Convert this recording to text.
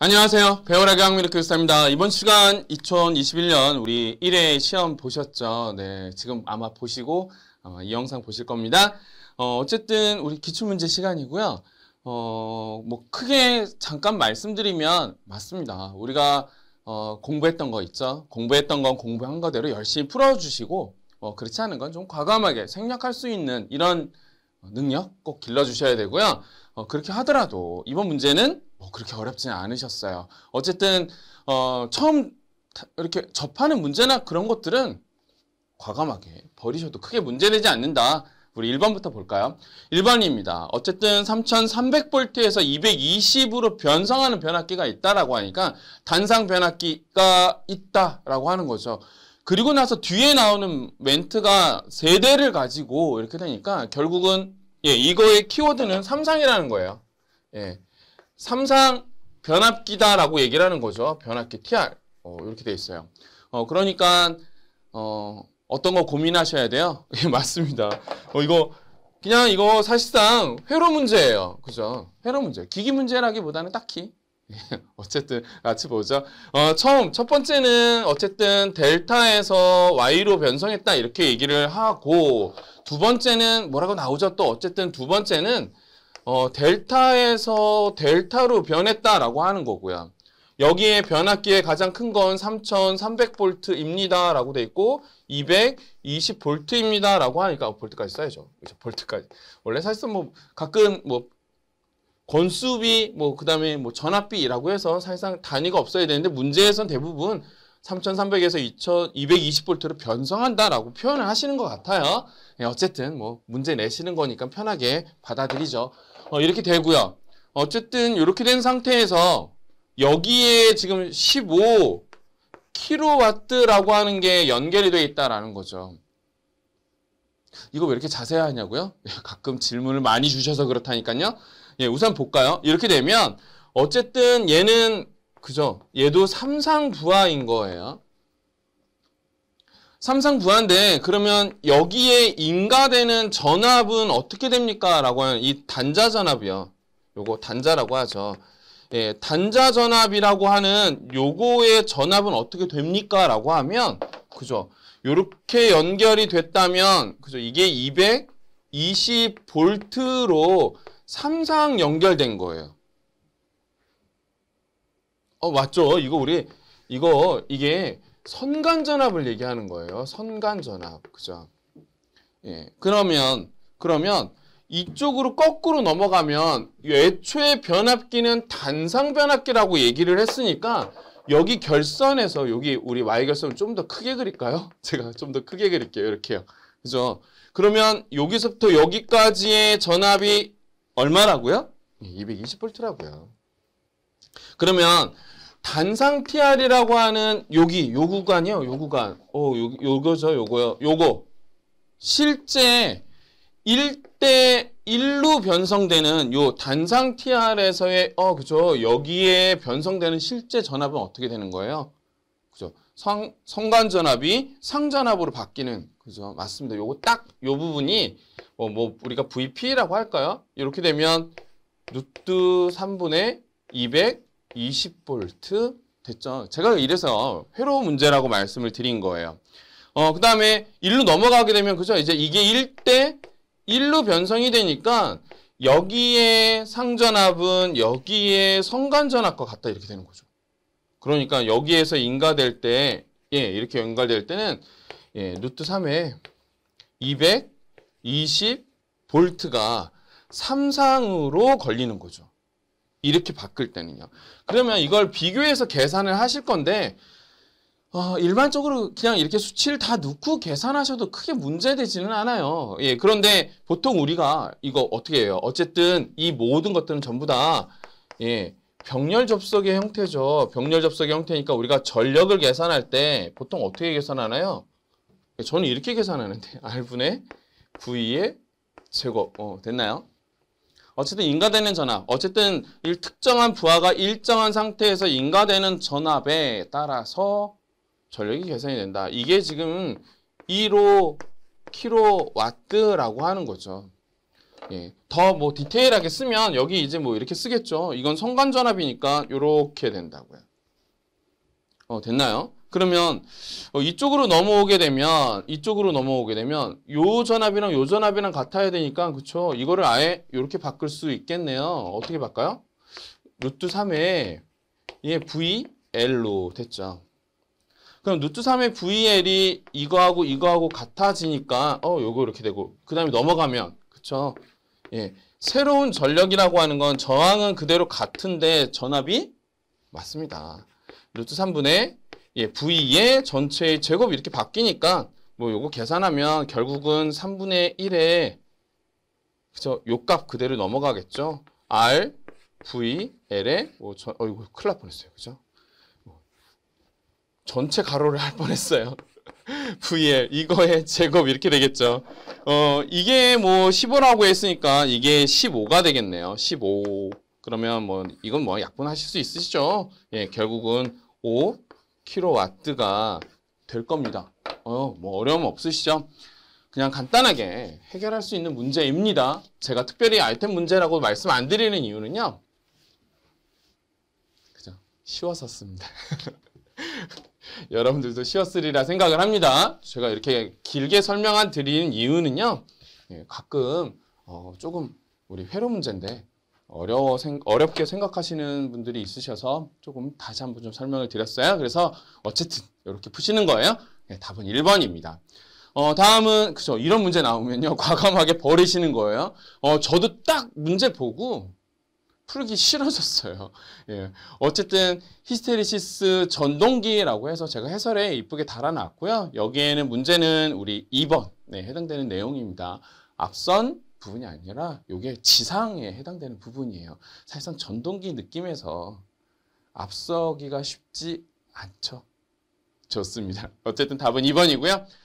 안녕하세요. 배우라기 학미르 교수입니다. 이번 시간 2021년 우리 1회 시험 보셨죠? 네, 지금 아마 보시고 어, 이 영상 보실 겁니다. 어, 어쨌든 우리 기출문제 시간이고요. 어, 뭐 크게 잠깐 말씀드리면 맞습니다. 우리가 어, 공부했던 거 있죠? 공부했던 건 공부한 거대로 열심히 풀어주시고 어, 그렇지 않은 건 좀 과감하게 생략할 수 있는 이런 어, 능력 꼭 길러주셔야 되고요. 어, 그렇게 하더라도 이번 문제는 뭐 그렇게 어렵진 않으셨어요. 어쨌든 어, 처음 이렇게 접하는 문제나 그런 것들은 과감하게 버리셔도 크게 문제되지 않는다. 우리 1번부터 볼까요? 1번입니다. 어쨌든 3300V에서 220으로 변성하는 변압기가 있다라고 하니까 단상 변압기가 있다라고 하는 거죠. 그리고 나서 뒤에 나오는 멘트가 세대를 가지고 이렇게 되니까 결국은 예, 이거의 키워드는 삼상이라는 거예요. 예. 삼상 변압기다라고 얘기를 하는 거죠. 변압기 TR. 어, 이렇게 돼 있어요. 어, 그러니까 어, 어떤 거 고민하셔야 돼요? 예, 맞습니다. 어, 이거 그냥 이거 사실상 회로 문제예요. 그죠? 회로 문제. 기기 문제라기보다는 딱히 어쨌든 같이 보죠. 어, 처음 첫 번째는 어쨌든 델타에서 y로 변성했다 이렇게 얘기를 하고 두 번째는 뭐라고 나오죠? 또 어쨌든 두 번째는 어, 델타에서 델타로 변했다라고 하는 거고요. 여기에 변압기에 가장 큰 건 3,300볼트입니다. 라고 돼 있고 220볼트입니다. 라고 하니까 어, 볼트까지 써야죠. 그렇죠? 볼트까지. 원래 사실상 뭐 가끔 뭐 건수비, 뭐, 그 다음에 뭐 전압비라고 해서 사실상 단위가 없어야 되는데 문제에선 대부분 3,300에서 2,220볼트로 변성한다라고 표현을 하시는 것 같아요. 예, 어쨌든 뭐 문제 내시는 거니까 편하게 받아들이죠. 어, 이렇게 되고요. 어쨌든 이렇게 된 상태에서 여기에 지금 15 킬로와트라고 하는 게 연결이 되어 있다라는 거죠. 이거 왜 이렇게 자세하냐고요? 가끔 질문을 많이 주셔서 그렇다니까요. 예, 우선 볼까요? 이렇게 되면 어쨌든 얘는 그죠? 얘도 삼상부하인 거예요. 삼상부하인데 그러면 여기에 인가되는 전압은 어떻게 됩니까? 라고 하는 이 단자 전압이요. 요거 단자라고 하죠. 예, 단자 전압이라고 하는 요거의 전압은 어떻게 됩니까? 라고 하면 그죠? 요렇게 연결이 됐다면 그죠? 이게 220볼트로 3상 연결된 거예요. 어, 맞죠? 이거 우리 이거 이게 선간전압을 얘기하는 거예요. 선간전압. 그죠? 예. 그러면 그러면 이쪽으로 거꾸로 넘어가면 애초에 변압기는 단상 변압기라고 얘기를 했으니까 여기 결선에서 여기 우리 y 결선을 좀 더 크게 그릴까요? 제가 좀 더 크게 그릴게요. 이렇게요. 그죠? 그러면 여기서부터 여기까지의 전압이 얼마라고요? 220V라고요. 예, 그러면 단상 PR이라고 하는 여기 요 구간이요. 요 구간. 어, 요, 요거죠. 요거요. 요거. 실제 1대 1로 변성되는 요 단상 TR에서의 어 그죠. 여기에 변성되는 실제 전압은 어떻게 되는 거예요? 그죠? 성, 성간 전압이 상전압으로 바뀌는 그죠? 맞습니다. 요거 딱 요 부분이 뭐, 뭐 우리가 VP라고 할까요? 이렇게 되면 루트 3분의 2 2 0볼 됐죠? 제가 이래서 회로 문제라고 말씀을 드린 거예요. 어, 그 다음에 1로 넘어가게 되면 그죠? 이제 이게 1대 1로 변성이 되니까 여기에 상전압은 여기에 성간전압과 같다 이렇게 되는 거죠. 그러니까 여기에서 인가될 때, 예, 이렇게 연결될 때는, 예, 루트 3에 220 볼트가 3상으로 걸리는 거죠. 이렇게 바꿀 때는요. 그러면 이걸 비교해서 계산을 하실 건데, 어, 일반적으로 그냥 이렇게 수치를 다 넣고 계산하셔도 크게 문제되지는 않아요. 예, 그런데 보통 우리가 이거 어떻게 해요? 어쨌든 이 모든 것들은 전부 다, 예, 병렬 접속의 형태죠. 병렬 접속의 형태니까 우리가 전력을 계산할 때 보통 어떻게 계산하나요? 저는 이렇게 계산하는데 R분의 V의 제곱 어, 됐나요? 어쨌든 인가되는 전압 어쨌든 일 특정한 부하가 일정한 상태에서 인가되는 전압에 따라서 전력이 계산이 된다. 이게 지금 1로 킬로와트라고 하는 거죠. 예, 더 뭐 디테일하게 쓰면 여기 이제 뭐 이렇게 쓰겠죠. 이건 성간전압이니까 이렇게 된다고요. 어, 됐나요? 그러면 어, 이쪽으로 넘어오게 되면 이쪽으로 넘어오게 되면 요 전압이랑 요 전압이랑 같아야 되니까 그쵸? 이거를 아예 이렇게 바꿀 수 있겠네요. 어떻게 바꿔요? 루트 3에 예, VL로 됐죠. 그럼 루트 3의 VL이 이거하고 이거하고 같아지니까 어 요거 이렇게 되고 그 다음에 넘어가면 그쵸? 예, 새로운 전력이라고 하는 건 저항은 그대로 같은데 전압이 맞습니다. 루트 3분의 예, V의 전체의 제곱 이렇게 바뀌니까 뭐 요거 계산하면 결국은 3분의 1에 그죠? 요 값 그대로 넘어가겠죠? R, V, L에 뭐 저, 어이구 큰일 날 뻔했어요. 그죠? 전체 가로를 할 뻔했어요. VL 이거의 제곱 이렇게 되겠죠. 어 이게 뭐 15라고 했으니까 이게 15가 되겠네요. 15 그러면 뭐 이건 뭐 약분하실 수 있으시죠. 예 결국은 5 킬로와트가 될 겁니다. 어뭐 어려움 없으시죠? 그냥 간단하게 해결할 수 있는 문제입니다. 제가 특별히 아이템 문제라고 말씀 안 드리는 이유는요. 그죠? 쉬워서 씁니다. 여러분들도 쉬었으리라 생각을 합니다. 제가 이렇게 길게 설명한 드린 이유는요. 예, 가끔 어, 조금 우리 회로 문제인데 어려워 생, 어렵게 생각하시는 분들이 있으셔서 조금 다시 한번 좀 설명을 드렸어요. 그래서 어쨌든 이렇게 푸시는 거예요. 네, 답은 1번입니다. 어, 다음은 그죠 이런 문제 나오면요 과감하게 버리시는 거예요. 어, 저도 딱 문제 보고 풀기 싫어졌어요. 예. 어쨌든 히스테리시스 전동기라고 해서 제가 해설에 이쁘게 달아놨고요. 여기에는 문제는 우리 2번 네, 해당되는 내용입니다. 앞선 부분이 아니라 이게 지상에 해당되는 부분이에요. 사실상 전동기 느낌에서 앞서기가 쉽지 않죠. 좋습니다. 어쨌든 답은 2번이고요.